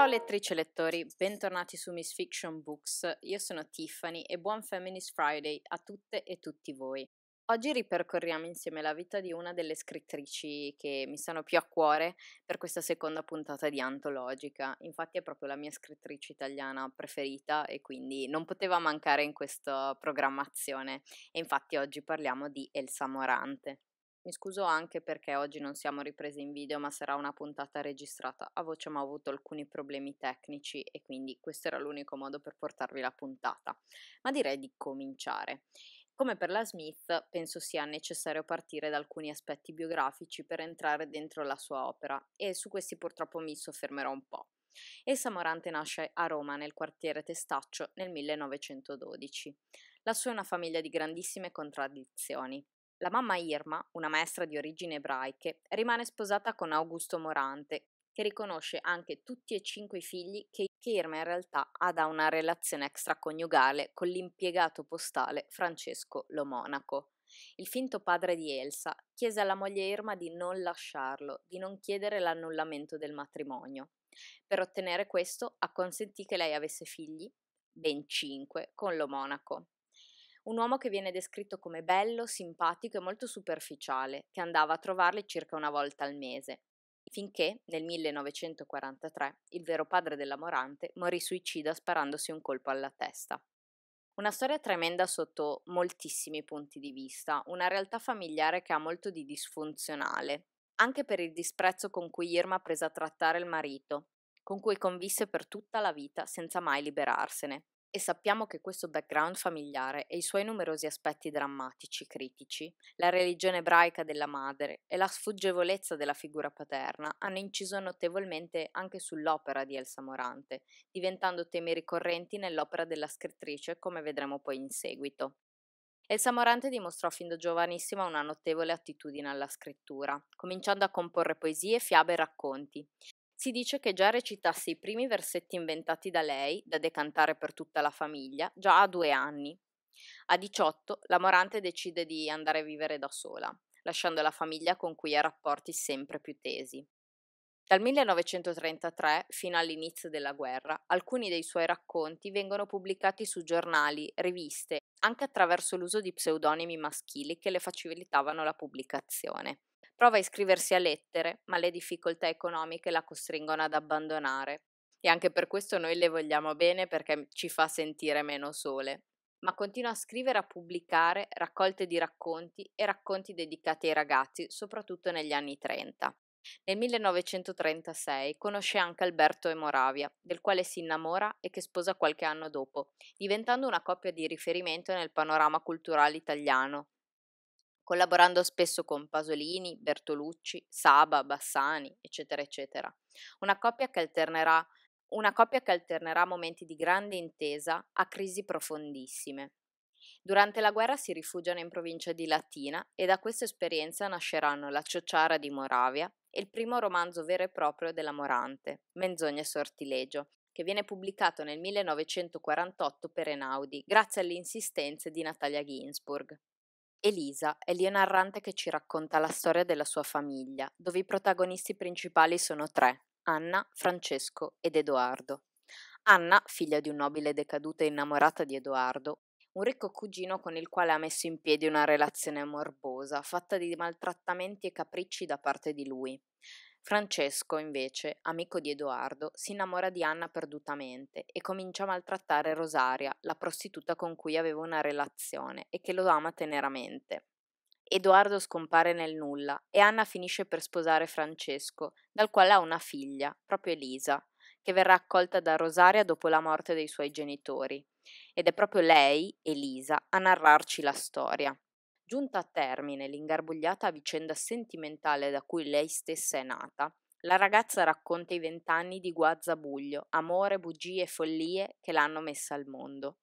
Ciao lettrici e lettori, bentornati su Miss Fiction Books. Io sono Tiffany e buon Feminist Friday a tutte e tutti voi. Oggi ripercorriamo insieme la vita di una delle scrittrici che mi stanno più a cuore per questa seconda puntata di Antologica. Infatti è proprio la mia scrittrice italiana preferita e quindi non poteva mancare in questa programmazione. E infatti oggi parliamo di Elsa Morante. Mi scuso anche perché oggi non siamo riprese in video, ma sarà una puntata registrata a voce, cioè, ma ho avuto alcuni problemi tecnici e quindi questo era l'unico modo per portarvi la puntata. Ma direi di cominciare. Come per la Smith, penso sia necessario partire da alcuni aspetti biografici per entrare dentro la sua opera e su questi purtroppo mi soffermerò un po'. Essa Morante nasce a Roma nel quartiere Testaccio nel 1912. Lassù è una famiglia di grandissime contraddizioni. La mamma Irma, una maestra di origini ebraiche, rimane sposata con Augusto Morante, che riconosce anche tutti e cinque i figli che, Irma in realtà ha da una relazione extraconiugale con l'impiegato postale Francesco Lomonaco. Il finto padre di Elsa chiese alla moglie Irma di non lasciarlo, di non chiedere l'annullamento del matrimonio. Per ottenere questo acconsentì che lei avesse figli, ben cinque, con lo monaco. Un uomo che viene descritto come bello, simpatico e molto superficiale, che andava a trovarli circa una volta al mese. Finché, nel 1943, il vero padre della Morante morì suicida sparandosi un colpo alla testa. Una storia tremenda sotto moltissimi punti di vista, una realtà familiare che ha molto di disfunzionale, anche per il disprezzo con cui Irma prese a trattare il marito, con cui convisse per tutta la vita senza mai liberarsene e sappiamo che questo background familiare e i suoi numerosi aspetti drammatici, critici, la religione ebraica della madre e la sfuggevolezza della figura paterna hanno inciso notevolmente anche sull'opera di Elsa Morante, diventando temi ricorrenti nell'opera della scrittrice, come vedremo poi in seguito. Elsa Morante dimostrò fin da giovanissima una notevole attitudine alla scrittura, cominciando a comporre poesie, fiabe e racconti, si dice che già recitasse i primi versetti inventati da lei, da decantare per tutta la famiglia, già a due anni. A 18 la Morante decide di andare a vivere da sola, lasciando la famiglia con cui ha rapporti sempre più tesi. Dal 1933 fino all'inizio della guerra, alcuni dei suoi racconti vengono pubblicati su giornali, riviste, anche attraverso l'uso di pseudonimi maschili che le facilitavano la pubblicazione. Prova a iscriversi a lettere, ma le difficoltà economiche la costringono ad abbandonare. E anche per questo noi le vogliamo bene perché mhmm, ci fa sentire meno sole. Ma continua a scrivere e a pubblicare raccolte di racconti e racconti dedicati ai ragazzi, soprattutto negli anni 30. Nel 1936 conosce anche Alberto e Moravia, del quale si innamora e che sposa qualche anno dopo, diventando una coppia di riferimento nel panorama culturale italiano, collaborando spesso con Pasolini, Bertolucci, Saba, Bassani, eccetera, eccetera. Una coppia che alternerà, una coppia che alternerà momenti di grande intesa a crisi profondissime. Durante la guerra si rifugiano in provincia di Latina e da questa esperienza nasceranno La Ciociara di Moravia e il primo romanzo vero e proprio della Morante, Menzogna e Sortilegio, che viene pubblicato nel 1948 per Enaudi grazie alle insistenze di Natalia Ginsburg. Elisa è lì narrante che ci racconta la storia della sua famiglia, dove i protagonisti principali sono tre, Anna, Francesco ed Edoardo. Anna, figlia di un nobile decaduto e innamorata di Edoardo, un ricco cugino con il quale ha messo in piedi una relazione morbosa, fatta di maltrattamenti e capricci da parte di lui. Francesco, invece, amico di Edoardo, si innamora di Anna perdutamente e comincia a maltrattare Rosaria, la prostituta con cui aveva una relazione e che lo ama teneramente. Edoardo scompare nel nulla e Anna finisce per sposare Francesco, dal quale ha una figlia, proprio Elisa, che verrà accolta da Rosaria dopo la morte dei suoi genitori. Ed è proprio lei, Elisa, a narrarci la storia. Giunta a termine l'ingarbugliata vicenda sentimentale da cui lei stessa è nata, la ragazza racconta i vent'anni di guazzabuglio, amore, bugie e follie che l'hanno messa al mondo.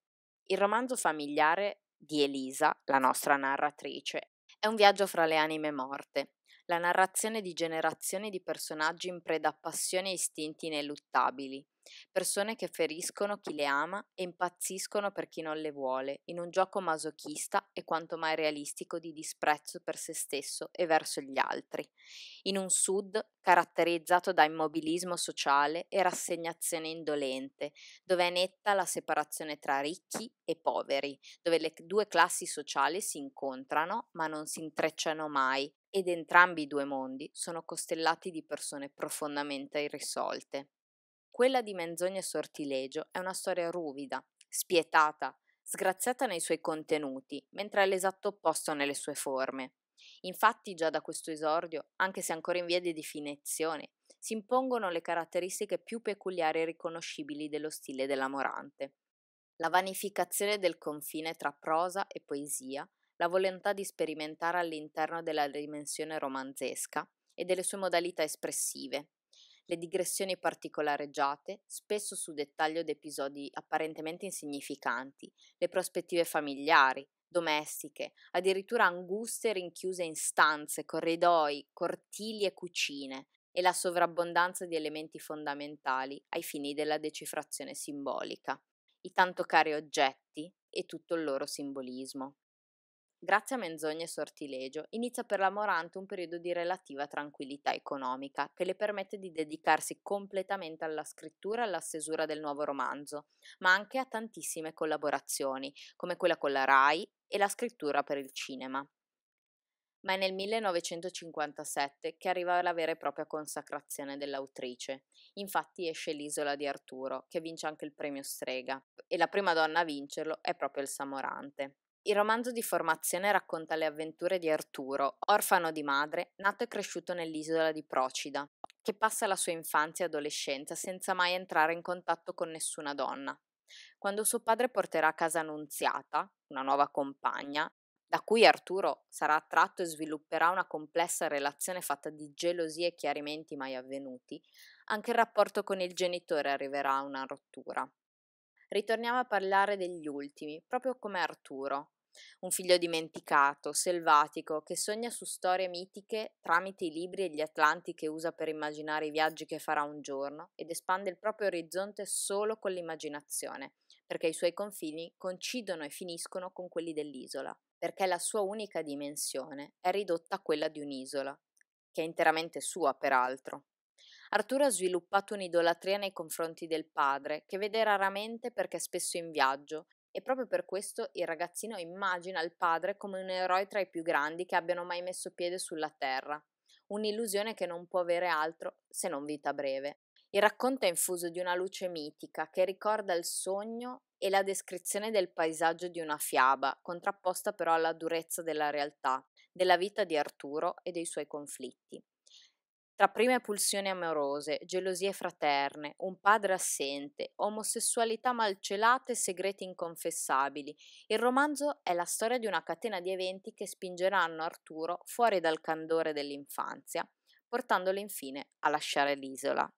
Il romanzo familiare di Elisa, la nostra narratrice, è un viaggio fra le anime morte, la narrazione di generazioni di personaggi in preda a passioni e istinti ineluttabili, persone che feriscono chi le ama e impazziscono per chi non le vuole, in un gioco masochista e quanto mai realistico di disprezzo per se stesso e verso gli altri, in un sud caratterizzato da immobilismo sociale e rassegnazione indolente, dove è netta la separazione tra ricchi e poveri, dove le due classi sociali si incontrano ma non si intrecciano mai ed entrambi i due mondi sono costellati di persone profondamente irrisolte. Quella di menzogna e Sortilegio è una storia ruvida, spietata, sgraziata nei suoi contenuti, mentre è l'esatto opposto nelle sue forme. Infatti, già da questo esordio, anche se ancora in via di definizione, si impongono le caratteristiche più peculiari e riconoscibili dello stile della Morante. La vanificazione del confine tra prosa e poesia, la volontà di sperimentare all'interno della dimensione romanzesca e delle sue modalità espressive, le digressioni particolareggiate, spesso su dettaglio di episodi apparentemente insignificanti, le prospettive familiari, domestiche, addirittura anguste rinchiuse in stanze, corridoi, cortili e cucine, e la sovrabbondanza di elementi fondamentali ai fini della decifrazione simbolica, i tanto cari oggetti e tutto il loro simbolismo. Grazie a menzogne e sortilegio, inizia per la Morante un periodo di relativa tranquillità economica che le permette di dedicarsi completamente alla scrittura e alla stesura del nuovo romanzo, ma anche a tantissime collaborazioni, come quella con la RAI e la scrittura per il cinema. Ma è nel 1957 che arriva la vera e propria consacrazione dell'autrice. Infatti esce L'isola di Arturo, che vince anche il premio Strega, e la prima donna a vincerlo è proprio il Samorante. Il romanzo di formazione racconta le avventure di Arturo, orfano di madre, nato e cresciuto nell'isola di Procida, che passa la sua infanzia e adolescenza senza mai entrare in contatto con nessuna donna. Quando suo padre porterà a casa Annunziata, una nuova compagna, da cui Arturo sarà attratto e svilupperà una complessa relazione fatta di gelosie e chiarimenti mai avvenuti, anche il rapporto con il genitore arriverà a una rottura ritorniamo a parlare degli ultimi, proprio come Arturo, un figlio dimenticato, selvatico, che sogna su storie mitiche tramite i libri e gli atlanti che usa per immaginare i viaggi che farà un giorno ed espande il proprio orizzonte solo con l'immaginazione, perché i suoi confini coincidono e finiscono con quelli dell'isola, perché la sua unica dimensione è ridotta a quella di un'isola, che è interamente sua peraltro. Arturo ha sviluppato un'idolatria nei confronti del padre, che vede raramente perché è spesso in viaggio, e proprio per questo il ragazzino immagina il padre come un eroe tra i più grandi che abbiano mai messo piede sulla terra, un'illusione che non può avere altro se non vita breve. Il racconto è infuso di una luce mitica che ricorda il sogno e la descrizione del paesaggio di una fiaba, contrapposta però alla durezza della realtà, della vita di Arturo e dei suoi conflitti tra prime pulsioni amorose, gelosie fraterne, un padre assente, omosessualità malcelate e segreti inconfessabili, il romanzo è la storia di una catena di eventi che spingeranno Arturo fuori dal candore dell'infanzia, portandolo infine a lasciare l'isola.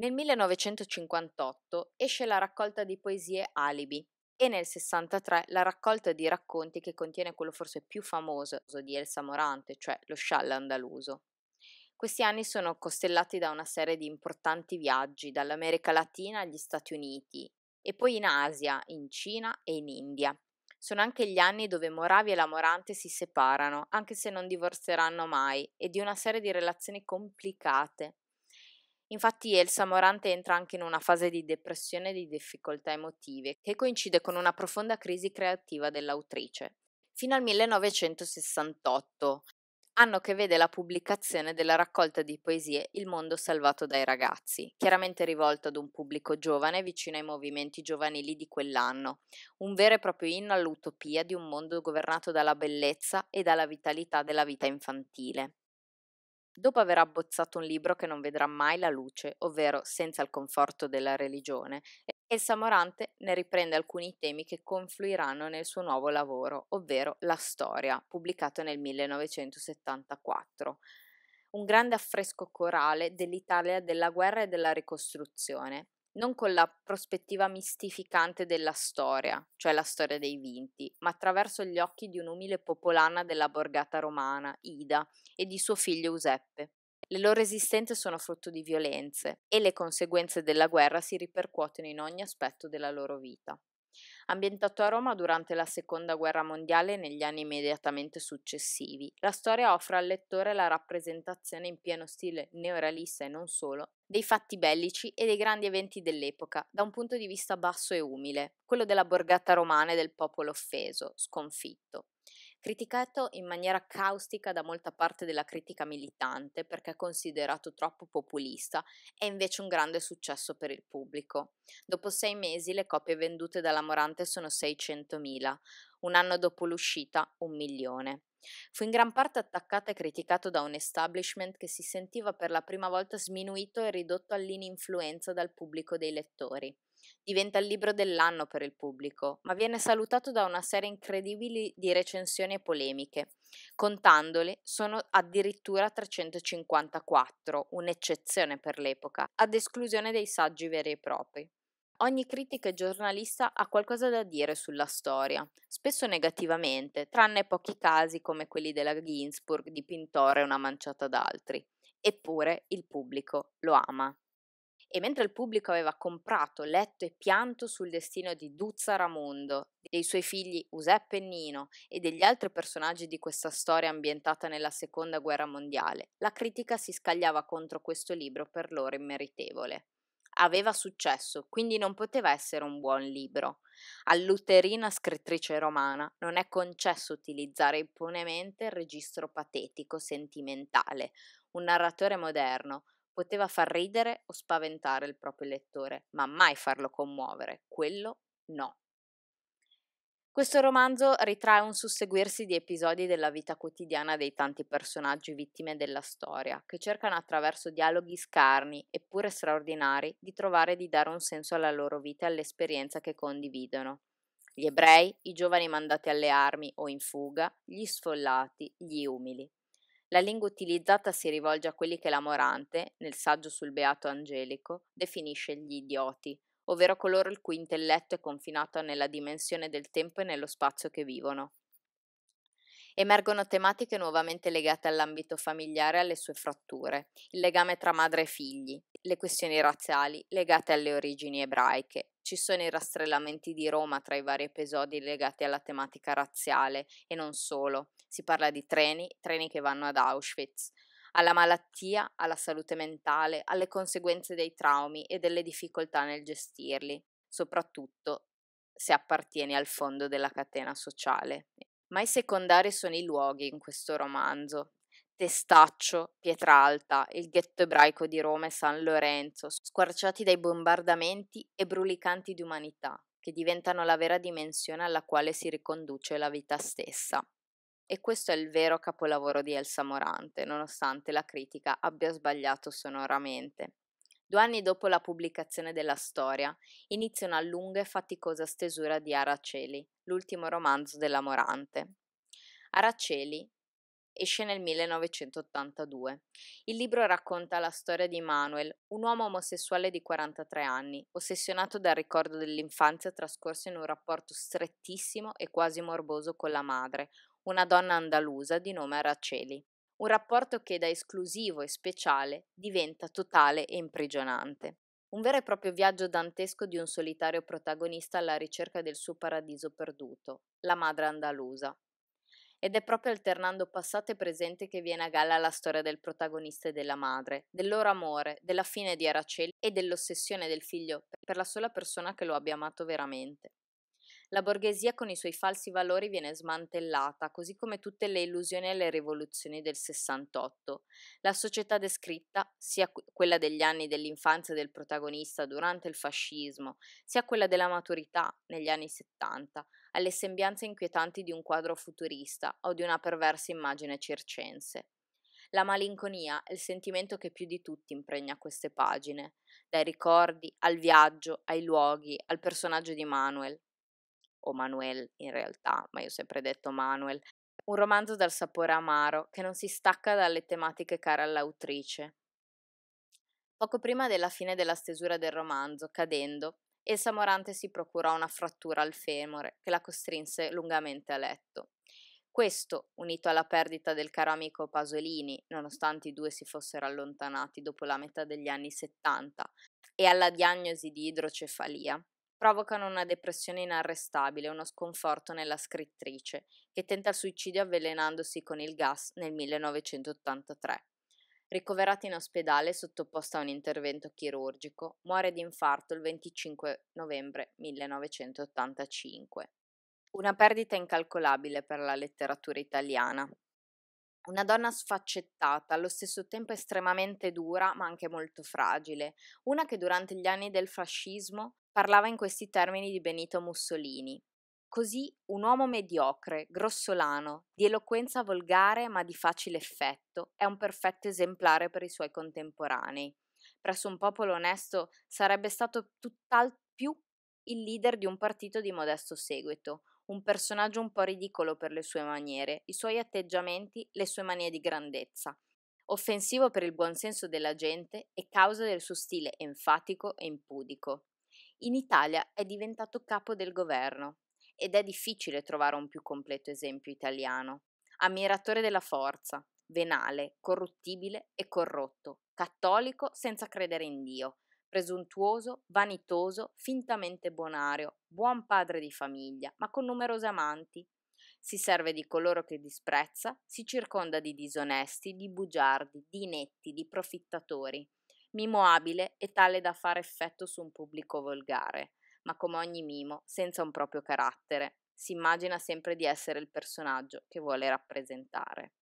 Nel 1958 esce la raccolta di poesie Alibi e nel 63 la raccolta di racconti che contiene quello forse più famoso di Elsa Morante, cioè lo scialle andaluso. Questi anni sono costellati da una serie di importanti viaggi dall'America Latina agli Stati Uniti e poi in Asia, in Cina e in India. Sono anche gli anni dove Moravi e la Morante si separano, anche se non divorzeranno mai, e di una serie di relazioni complicate. Infatti Elsa Morante entra anche in una fase di depressione e di difficoltà emotive, che coincide con una profonda crisi creativa dell'autrice, fino al 1968, anno che vede la pubblicazione della raccolta di poesie Il mondo salvato dai ragazzi, chiaramente rivolto ad un pubblico giovane vicino ai movimenti giovanili di quell'anno, un vero e proprio inno all'utopia di un mondo governato dalla bellezza e dalla vitalità della vita infantile. Dopo aver abbozzato un libro che non vedrà mai la luce, ovvero Senza il conforto della religione, e il Samorante ne riprende alcuni temi che confluiranno nel suo nuovo lavoro, ovvero La Storia, pubblicato nel 1974. Un grande affresco corale dell'Italia della guerra e della ricostruzione, non con la prospettiva mistificante della storia, cioè la storia dei vinti, ma attraverso gli occhi di un'umile popolana della borgata romana, Ida, e di suo figlio Giuseppe. Le loro esistenze sono frutto di violenze e le conseguenze della guerra si ripercuotono in ogni aspetto della loro vita. Ambientato a Roma durante la Seconda Guerra Mondiale e negli anni immediatamente successivi, la storia offre al lettore la rappresentazione in pieno stile neorealista e non solo dei fatti bellici e dei grandi eventi dell'epoca da un punto di vista basso e umile, quello della borgata romana e del popolo offeso, sconfitto criticato in maniera caustica da molta parte della critica militante perché considerato troppo populista, è invece un grande successo per il pubblico. Dopo sei mesi le copie vendute dalla Morante sono 600.000, un anno dopo l'uscita un milione. Fu in gran parte attaccato e criticato da un establishment che si sentiva per la prima volta sminuito e ridotto all'ininfluenza dal pubblico dei lettori diventa il libro dell'anno per il pubblico, ma viene salutato da una serie incredibile di recensioni e polemiche. Contandole sono addirittura 354, un'eccezione per l'epoca, ad esclusione dei saggi veri e propri. Ogni critica e giornalista ha qualcosa da dire sulla storia, spesso negativamente, tranne pochi casi come quelli della Ginsburg di Pintore e una manciata d'altri. Eppure il pubblico lo ama e mentre il pubblico aveva comprato, letto e pianto sul destino di Duzza Ramondo, dei suoi figli Giuseppe e Nino e degli altri personaggi di questa storia ambientata nella Seconda Guerra Mondiale, la critica si scagliava contro questo libro per loro immeritevole. Aveva successo, quindi non poteva essere un buon libro. All'uterina scrittrice romana non è concesso utilizzare impunemente il registro patetico sentimentale. Un narratore moderno Poteva far ridere o spaventare il proprio lettore, ma mai farlo commuovere, quello no. Questo romanzo ritrae un susseguirsi di episodi della vita quotidiana dei tanti personaggi vittime della storia, che cercano attraverso dialoghi scarni, eppure straordinari, di trovare e di dare un senso alla loro vita e all'esperienza che condividono. Gli ebrei, i giovani mandati alle armi o in fuga, gli sfollati, gli umili. La lingua utilizzata si rivolge a quelli che la Morante, nel saggio sul Beato Angelico, definisce gli idioti, ovvero coloro il cui intelletto è confinato nella dimensione del tempo e nello spazio che vivono. Emergono tematiche nuovamente legate all'ambito familiare e alle sue fratture, il legame tra madre e figli, le questioni razziali legate alle origini ebraiche, ci sono i rastrellamenti di Roma tra i vari episodi legati alla tematica razziale e non solo. Si parla di treni, treni che vanno ad Auschwitz, alla malattia, alla salute mentale, alle conseguenze dei traumi e delle difficoltà nel gestirli, soprattutto se appartieni al fondo della catena sociale. Ma i secondari sono i luoghi in questo romanzo, Testaccio, Pietralta, il ghetto ebraico di Roma e San Lorenzo, squarciati dai bombardamenti e brulicanti di umanità, che diventano la vera dimensione alla quale si riconduce la vita stessa. E questo è il vero capolavoro di Elsa Morante, nonostante la critica abbia sbagliato sonoramente. Due anni dopo la pubblicazione della storia, inizia una lunga e faticosa stesura di Araceli, l'ultimo romanzo della Morante. Araceli esce nel 1982. Il libro racconta la storia di Manuel, un uomo omosessuale di 43 anni, ossessionato dal ricordo dell'infanzia trascorsa in un rapporto strettissimo e quasi morboso con la madre, una donna andalusa di nome Araceli. Un rapporto che da esclusivo e speciale diventa totale e imprigionante. Un vero e proprio viaggio dantesco di un solitario protagonista alla ricerca del suo paradiso perduto, la madre andalusa, ed è proprio alternando passato e presente che viene a galla la storia del protagonista e della madre, del loro amore, della fine di Araceli e dell'ossessione del figlio per la sola persona che lo abbia amato veramente. La borghesia con i suoi falsi valori viene smantellata, così come tutte le illusioni e le rivoluzioni del 68. La società descritta, sia quella degli anni dell'infanzia del protagonista durante il fascismo, sia quella della maturità negli anni 70, ha le sembianze inquietanti di un quadro futurista o di una perversa immagine circense. La malinconia è il sentimento che più di tutti impregna queste pagine, dai ricordi al viaggio, ai luoghi, al personaggio di Manuel, o Manuel in realtà, ma io ho sempre detto Manuel, un romanzo dal sapore amaro che non si stacca dalle tematiche care all'autrice. Poco prima della fine della stesura del romanzo, cadendo, Elsa Morante si procurò una frattura al femore che la costrinse lungamente a letto. Questo, unito alla perdita del caro amico Pasolini, nonostante i due si fossero allontanati dopo la metà degli anni 70, e alla diagnosi di idrocefalia, provocano una depressione inarrestabile e uno sconforto nella scrittrice, che tenta il suicidio avvelenandosi con il gas nel 1983. Ricoverata in ospedale e sottoposta a un intervento chirurgico, muore di infarto il 25 novembre 1985. Una perdita incalcolabile per la letteratura italiana. Una donna sfaccettata, allo stesso tempo estremamente dura ma anche molto fragile, una che durante gli anni del fascismo parlava in questi termini di Benito Mussolini. Così un uomo mediocre, grossolano, di eloquenza volgare ma di facile effetto, è un perfetto esemplare per i suoi contemporanei. Presso un popolo onesto sarebbe stato tutt'al più il leader di un partito di modesto seguito, un personaggio un po' ridicolo per le sue maniere, i suoi atteggiamenti, le sue manie di grandezza, offensivo per il buonsenso della gente e causa del suo stile enfatico e impudico in Italia è diventato capo del governo ed è difficile trovare un più completo esempio italiano. Ammiratore della forza, venale, corruttibile e corrotto, cattolico senza credere in Dio, presuntuoso, vanitoso, fintamente bonario, buon padre di famiglia, ma con numerose amanti. Si serve di coloro che disprezza, si circonda di disonesti, di bugiardi, di netti, di profittatori mimo abile e tale da fare effetto su un pubblico volgare, ma come ogni mimo, senza un proprio carattere, si immagina sempre di essere il personaggio che vuole rappresentare.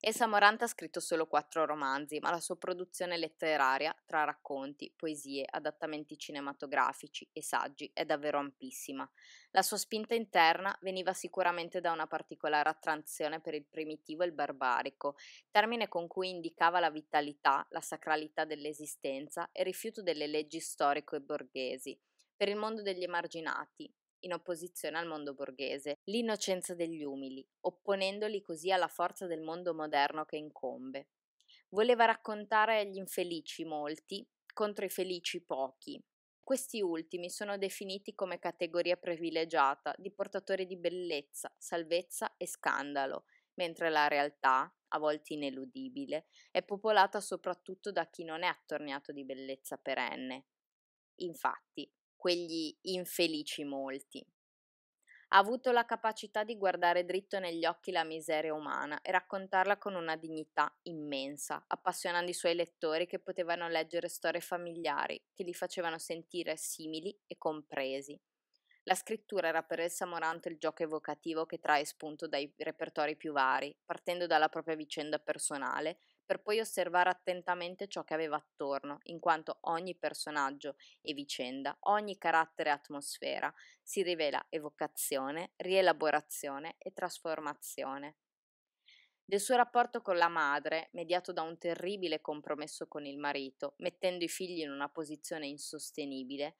Elsa Morante ha scritto solo quattro romanzi, ma la sua produzione letteraria, tra racconti, poesie, adattamenti cinematografici e saggi, è davvero ampissima. La sua spinta interna veniva sicuramente da una particolare attrazione per il primitivo e il barbarico, termine con cui indicava la vitalità, la sacralità dell'esistenza e rifiuto delle leggi storico e borghesi. Per il mondo degli emarginati, in opposizione al mondo borghese, l'innocenza degli umili, opponendoli così alla forza del mondo moderno che incombe. Voleva raccontare gli infelici molti contro i felici pochi. Questi ultimi sono definiti come categoria privilegiata di portatori di bellezza, salvezza e scandalo, mentre la realtà, a volte ineludibile, è popolata soprattutto da chi non è attorniato di bellezza perenne. Infatti, quegli infelici molti. Ha avuto la capacità di guardare dritto negli occhi la miseria umana e raccontarla con una dignità immensa, appassionando i suoi lettori che potevano leggere storie familiari che li facevano sentire simili e compresi. La scrittura era per Elsa Morante il gioco evocativo che trae spunto dai repertori più vari, partendo dalla propria vicenda personale per poi osservare attentamente ciò che aveva attorno, in quanto ogni personaggio e vicenda, ogni carattere e atmosfera si rivela evocazione, rielaborazione e trasformazione. Del suo rapporto con la madre, mediato da un terribile compromesso con il marito, mettendo i figli in una posizione insostenibile,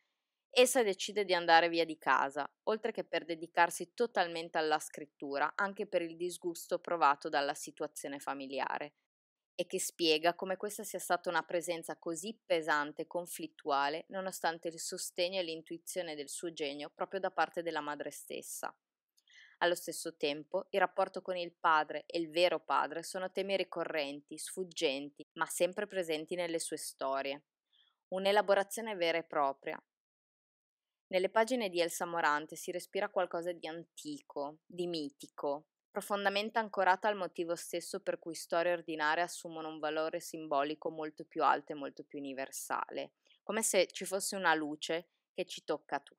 Essa decide di andare via di casa, oltre che per dedicarsi totalmente alla scrittura, anche per il disgusto provato dalla situazione familiare, e che spiega come questa sia stata una presenza così pesante e conflittuale nonostante il sostegno e l'intuizione del suo genio proprio da parte della madre stessa. Allo stesso tempo, il rapporto con il padre e il vero padre sono temi ricorrenti, sfuggenti, ma sempre presenti nelle sue storie. Un'elaborazione vera e propria. Nelle pagine di Elsa Morante si respira qualcosa di antico, di mitico, profondamente ancorata al motivo stesso per cui storie ordinarie assumono un valore simbolico molto più alto e molto più universale, come se ci fosse una luce che ci tocca a tutti.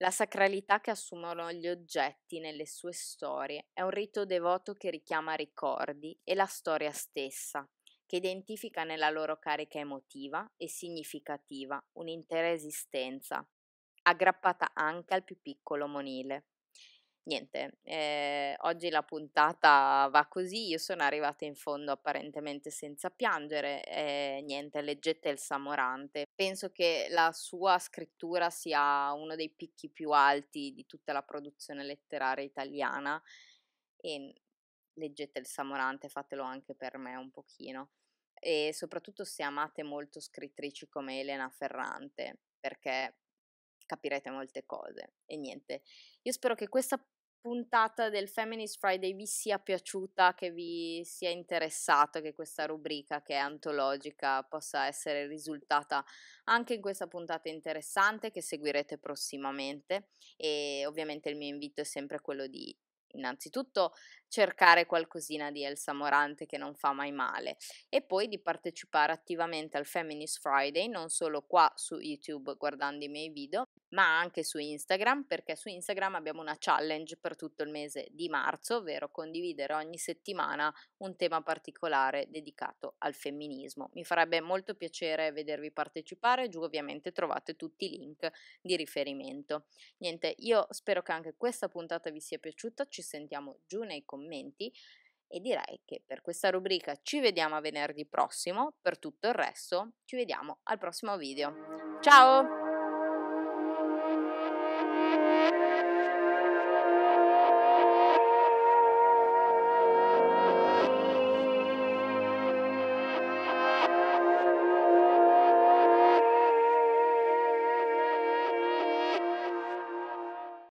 La sacralità che assumono gli oggetti nelle sue storie è un rito devoto che richiama ricordi e la storia stessa, che identifica nella loro carica emotiva e significativa un'intera esistenza, aggrappata anche al più piccolo monile niente, eh, oggi la puntata va così, io sono arrivata in fondo apparentemente senza piangere, eh, niente, leggete il Samorante. Penso che la sua scrittura sia uno dei picchi più alti di tutta la produzione letteraria italiana e leggete il Samorante, fatelo anche per me un pochino. E soprattutto se amate molto scrittrici come Elena Ferrante, perché capirete molte cose. E niente, io spero che questa puntata del Feminist Friday vi sia piaciuta, che vi sia interessato, che questa rubrica che è antologica possa essere risultata anche in questa puntata interessante che seguirete prossimamente e ovviamente il mio invito è sempre quello di innanzitutto cercare qualcosina di Elsa Morante che non fa mai male e poi di partecipare attivamente al Feminist Friday non solo qua su YouTube guardando i miei video ma anche su Instagram perché su Instagram abbiamo una challenge per tutto il mese di marzo ovvero condividere ogni settimana un tema particolare dedicato al femminismo mi farebbe molto piacere vedervi partecipare giù ovviamente trovate tutti i link di riferimento niente io spero che anche questa puntata vi sia piaciuta ci sentiamo giù nei commenti commenti e direi che per questa rubrica ci vediamo a venerdì prossimo, per tutto il resto ci vediamo al prossimo video. Ciao!